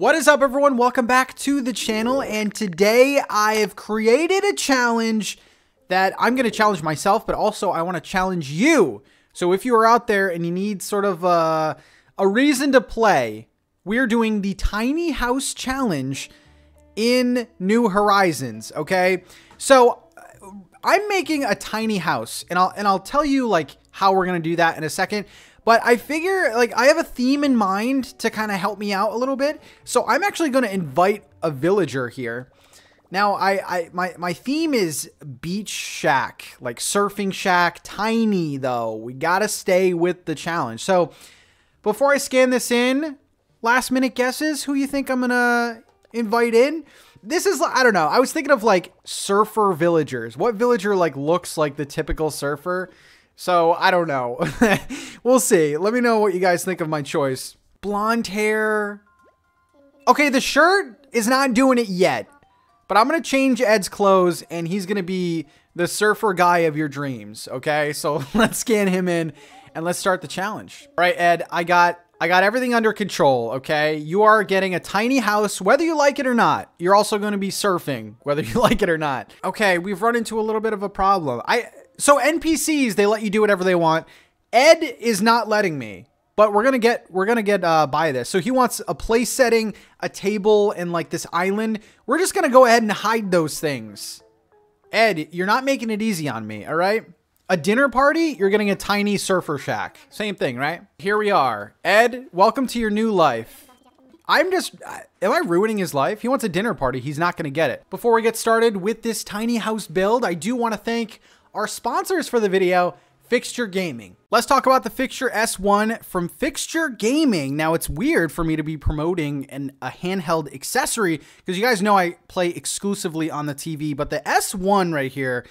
What is up everyone? Welcome back to the channel and today I have created a challenge that I'm going to challenge myself but also I want to challenge you. So if you are out there and you need sort of a, uh, a reason to play, we're doing the tiny house challenge in New Horizons, okay? So I'm making a tiny house and I'll and I'll tell you like how we're going to do that in a second, but I figure, like, I have a theme in mind to kind of help me out a little bit. So I'm actually going to invite a villager here. Now, I, I my, my theme is beach shack, like surfing shack, tiny though. We got to stay with the challenge. So before I scan this in, last minute guesses, who you think I'm going to invite in? This is, I don't know. I was thinking of like surfer villagers. What villager like looks like the typical surfer? So I don't know. we'll see. Let me know what you guys think of my choice. Blonde hair. Okay, the shirt is not doing it yet. But I'm going to change Ed's clothes and he's going to be the surfer guy of your dreams, okay? So let's scan him in and let's start the challenge. All right, Ed, I got I got everything under control, okay? You are getting a tiny house, whether you like it or not. You're also going to be surfing, whether you like it or not. Okay, we've run into a little bit of a problem. I so NPCs, they let you do whatever they want. Ed is not letting me, but we're gonna get we're gonna get uh, by this. So he wants a place setting, a table, and like this island. We're just gonna go ahead and hide those things. Ed, you're not making it easy on me, all right? A dinner party, you're getting a tiny surfer shack. Same thing, right? Here we are. Ed, welcome to your new life. I'm just, am I ruining his life? He wants a dinner party. He's not going to get it. Before we get started with this tiny house build, I do want to thank our sponsors for the video, Fixture Gaming. Let's talk about the Fixture S1 from Fixture Gaming. Now, it's weird for me to be promoting an, a handheld accessory because you guys know I play exclusively on the TV, but the S1 right here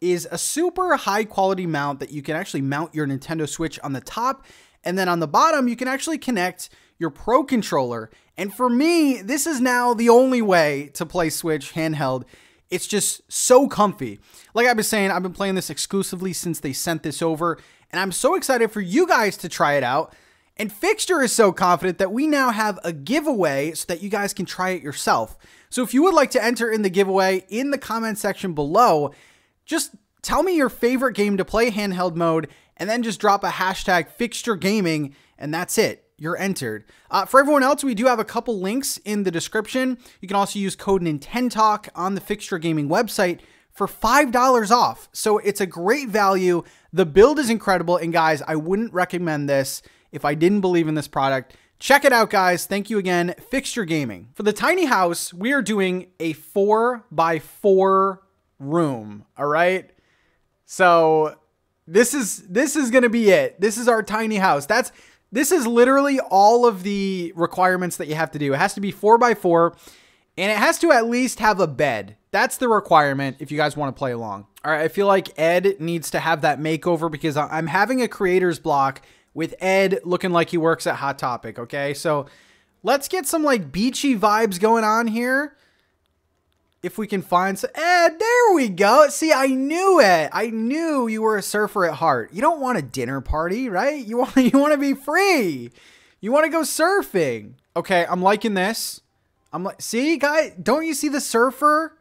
is a super high quality mount that you can actually mount your Nintendo Switch on the top. And then on the bottom, you can actually connect your Pro Controller. And for me, this is now the only way to play Switch handheld it's just so comfy. Like I've been saying, I've been playing this exclusively since they sent this over, and I'm so excited for you guys to try it out. And Fixture is so confident that we now have a giveaway so that you guys can try it yourself. So if you would like to enter in the giveaway in the comment section below, just tell me your favorite game to play handheld mode and then just drop a hashtag fixture gaming and that's it you're entered. Uh, for everyone else, we do have a couple links in the description. You can also use code Nintentalk on the Fixture Gaming website for $5 off. So it's a great value. The build is incredible. And guys, I wouldn't recommend this if I didn't believe in this product. Check it out, guys. Thank you again, Fixture Gaming. For the tiny house, we are doing a four by four room. All right. So this is this is gonna be it. This is our tiny house. That's this is literally all of the requirements that you have to do. It has to be four by four and it has to at least have a bed. That's the requirement if you guys want to play along. All right, I feel like Ed needs to have that makeover because I'm having a creator's block with Ed looking like he works at Hot Topic, okay? So let's get some like beachy vibes going on here if we can find some. Eh, there we go. See, I knew it. I knew you were a surfer at heart. You don't want a dinner party, right? You want you want to be free. You want to go surfing. Okay, I'm liking this. I'm like, see, guy, don't you see the surfer?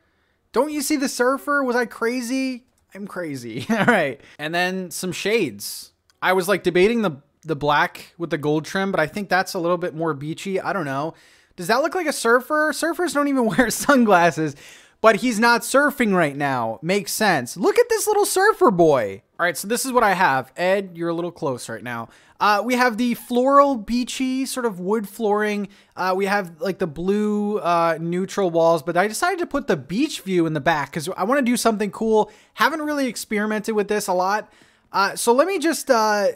Don't you see the surfer? Was I crazy? I'm crazy. All right, and then some shades. I was like debating the the black with the gold trim, but I think that's a little bit more beachy. I don't know. Does that look like a surfer? Surfers don't even wear sunglasses, but he's not surfing right now. Makes sense. Look at this little surfer boy. All right, so this is what I have. Ed, you're a little close right now. Uh, we have the floral, beachy, sort of wood flooring. Uh, we have like the blue uh, neutral walls, but I decided to put the beach view in the back because I want to do something cool. Haven't really experimented with this a lot. Uh, so let me just uh,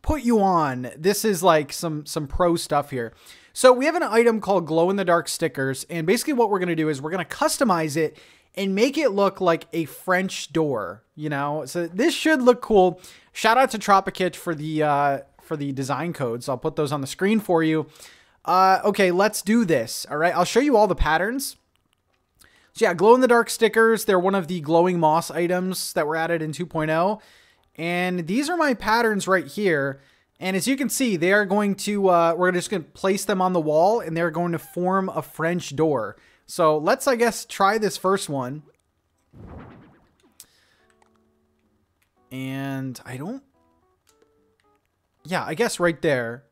put you on. This is like some some pro stuff here. So we have an item called glow in the dark stickers. And basically what we're going to do is we're going to customize it and make it look like a French door, you know? So this should look cool. Shout out to Tropicitch for the, uh, for the design codes. I'll put those on the screen for you. Uh, okay, let's do this. All right. I'll show you all the patterns. So yeah, glow in the dark stickers. They're one of the glowing moss items that were added in 2.0. And these are my patterns right here. And as you can see, they are going to, uh, we're just going to place them on the wall and they're going to form a French door. So let's, I guess, try this first one. And I don't, yeah, I guess right there.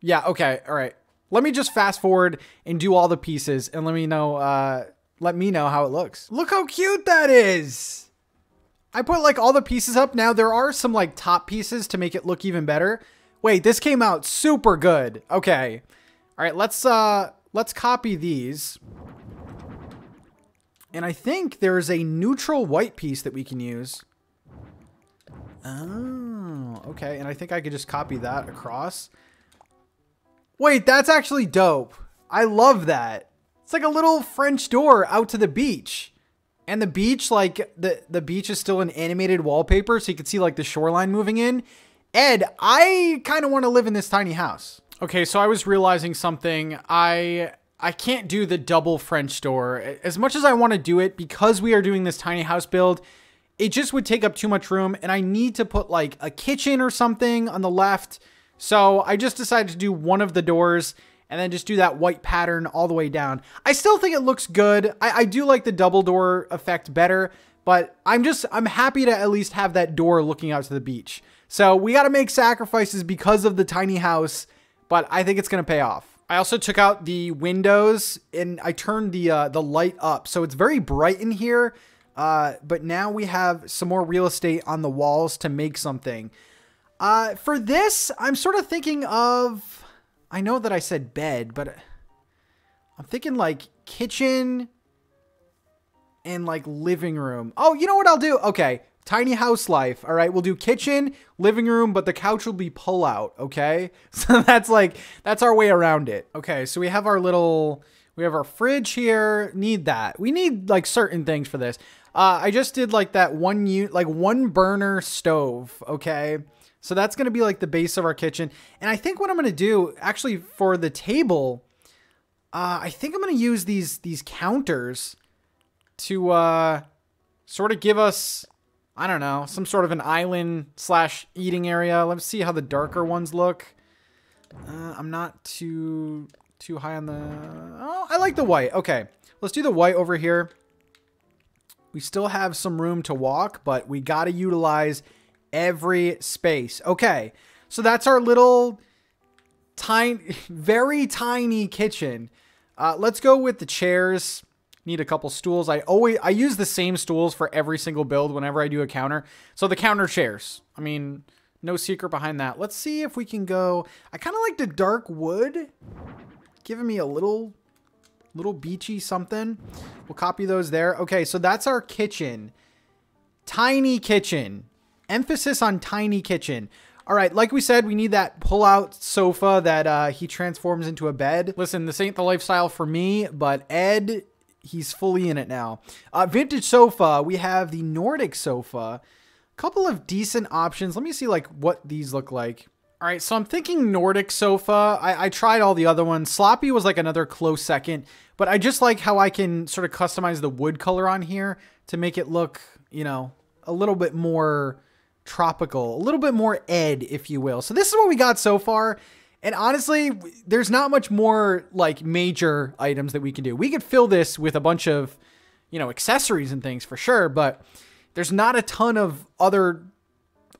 Yeah, okay, all right. Let me just fast forward and do all the pieces and let me know, uh, let me know how it looks. Look how cute that is. I put like all the pieces up. Now there are some like top pieces to make it look even better. Wait, this came out super good. Okay. All right, let's uh let's copy these. And I think there's a neutral white piece that we can use. Oh, okay. And I think I could just copy that across. Wait, that's actually dope. I love that. It's like a little French door out to the beach. And the beach, like the the beach is still an animated wallpaper, so you can see like the shoreline moving in. Ed, I kind of want to live in this tiny house. Okay, so I was realizing something. I I can't do the double French door. As much as I want to do it, because we are doing this tiny house build, it just would take up too much room, and I need to put like a kitchen or something on the left. So I just decided to do one of the doors and then just do that white pattern all the way down. I still think it looks good. I, I do like the double door effect better, but I'm just, I'm happy to at least have that door looking out to the beach. So we got to make sacrifices because of the tiny house, but I think it's going to pay off. I also took out the windows and I turned the uh, the light up. So it's very bright in here, uh, but now we have some more real estate on the walls to make something. Uh, for this, I'm sort of thinking of I know that I said bed, but I'm thinking like kitchen and like living room. Oh, you know what I'll do? Okay. Tiny house life. All right. We'll do kitchen, living room, but the couch will be pull out. Okay. So that's like, that's our way around it. Okay. So we have our little, we have our fridge here. Need that. We need like certain things for this. Uh, I just did like that one you like one burner stove. Okay. So that's going to be like the base of our kitchen. And I think what I'm going to do actually for the table, uh, I think I'm going to use these, these counters to, uh, sort of give us, I don't know, some sort of an island slash eating area. Let's see how the darker ones look. Uh, I'm not too, too high on the, oh, I like the white. Okay. Let's do the white over here. We still have some room to walk, but we got to utilize every space. Okay, so that's our little tiny, very tiny kitchen. Uh, let's go with the chairs. Need a couple stools. I always I use the same stools for every single build whenever I do a counter. So the counter chairs. I mean, no secret behind that. Let's see if we can go. I kind of like the dark wood, giving me a little little beachy something. We'll copy those there. Okay, so that's our kitchen. Tiny kitchen. Emphasis on tiny kitchen. All right, like we said, we need that pull-out sofa that uh, he transforms into a bed. Listen, this ain't the lifestyle for me, but Ed, he's fully in it now. Uh, vintage sofa, we have the Nordic sofa. Couple of decent options. Let me see like what these look like. All right, so I'm thinking Nordic sofa. I, I, tried all the other ones. Sloppy was like another close second, but I just like how I can sort of customize the wood color on here to make it look, you know, a little bit more tropical, a little bit more Ed, if you will. So this is what we got so far. And honestly, there's not much more like major items that we can do. We could fill this with a bunch of, you know, accessories and things for sure, but there's not a ton of other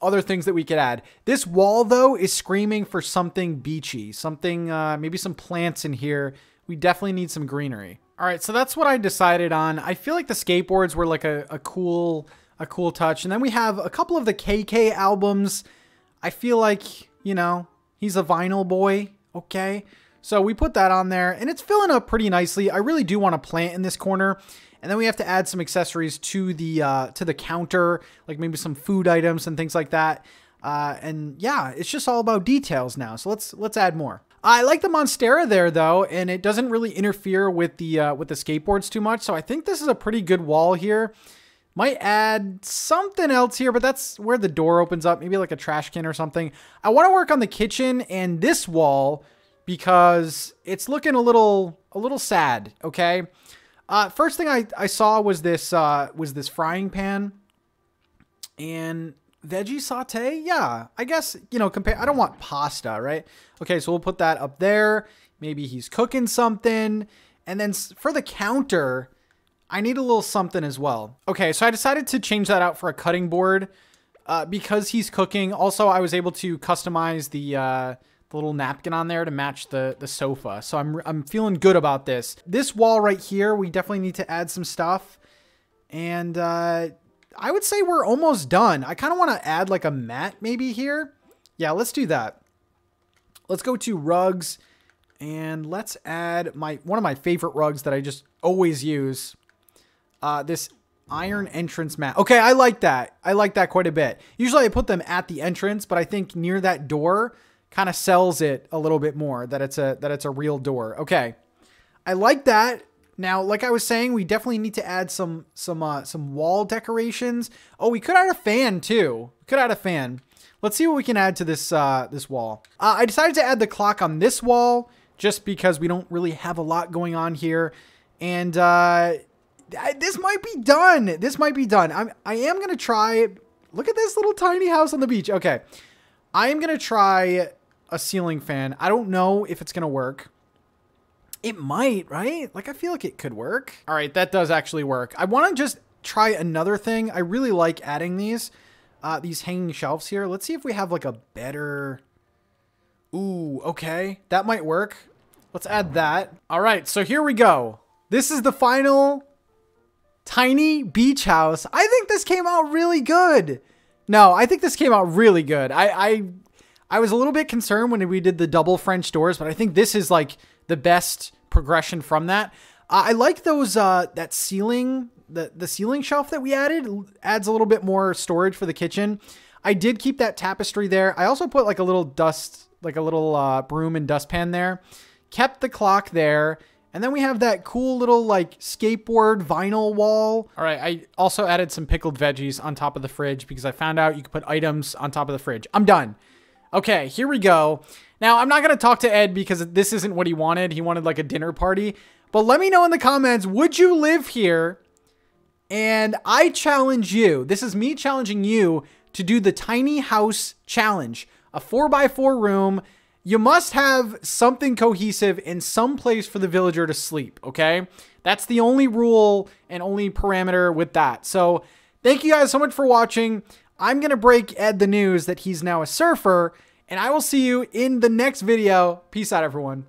other things that we could add. This wall, though, is screaming for something beachy, something, uh, maybe some plants in here. We definitely need some greenery. All right, so that's what I decided on. I feel like the skateboards were like a, a cool a cool touch. And then we have a couple of the KK albums. I feel like, you know, he's a vinyl boy, okay? So we put that on there, and it's filling up pretty nicely. I really do want to plant in this corner. And then we have to add some accessories to the uh, to the counter, like maybe some food items and things like that. Uh, and yeah, it's just all about details now. So let's let's add more. I like the Monstera there though, and it doesn't really interfere with the uh, with the skateboards too much. So I think this is a pretty good wall here. Might add something else here, but that's where the door opens up. Maybe like a trash can or something. I want to work on the kitchen and this wall because it's looking a little a little sad. Okay. Uh, first thing I, I saw was this uh, was this frying pan and veggie saute. Yeah, I guess you know compare. I don't want pasta, right? Okay, so we'll put that up there. Maybe he's cooking something, and then for the counter, I need a little something as well. Okay, so I decided to change that out for a cutting board uh, because he's cooking. Also, I was able to customize the uh, the little napkin on there to match the, the sofa. So I'm, I'm feeling good about this. This wall right here, we definitely need to add some stuff. And uh, I would say we're almost done. I kind of want to add like a mat maybe here. Yeah, let's do that. Let's go to rugs and let's add my one of my favorite rugs that I just always use. Uh, this iron entrance mat. Okay, I like that. I like that quite a bit. Usually I put them at the entrance, but I think near that door kind of sells it a little bit more that it's a that it's a real door. Okay. I like that. Now, like I was saying, we definitely need to add some some uh, some wall decorations. Oh, we could add a fan too. We could add a fan. Let's see what we can add to this uh, this wall. Uh, I decided to add the clock on this wall just because we don't really have a lot going on here, and uh, I, this might be done. This might be done. I'm I am gonna try. Look at this little tiny house on the beach. Okay, I am gonna try a ceiling fan. I don't know if it's going to work. It might, right? Like, I feel like it could work. All right, that does actually work. I want to just try another thing. I really like adding these, uh, these hanging shelves here. Let's see if we have like a better... Ooh, okay. That might work. Let's add that. All right, so here we go. This is the final tiny beach house. I think this came out really good. No, I think this came out really good. I, I I was a little bit concerned when we did the double French doors, but I think this is like the best progression from that. I like those uh, that ceiling the the ceiling shelf that we added adds a little bit more storage for the kitchen. I did keep that tapestry there. I also put like a little dust like a little uh, broom and dustpan there. Kept the clock there. And then we have that cool little like skateboard vinyl wall. All right, I also added some pickled veggies on top of the fridge because I found out you could put items on top of the fridge. I'm done. Okay, here we go. Now, I'm not going to talk to Ed because this isn't what he wanted. He wanted like a dinner party. But let me know in the comments, would you live here? And I challenge you, this is me challenging you to do the tiny house challenge, a four by four room. You must have something cohesive and some place for the villager to sleep, okay? That's the only rule and only parameter with that. So thank you guys so much for watching. I'm going to break Ed the news that he's now a surfer, and I will see you in the next video. Peace out, everyone.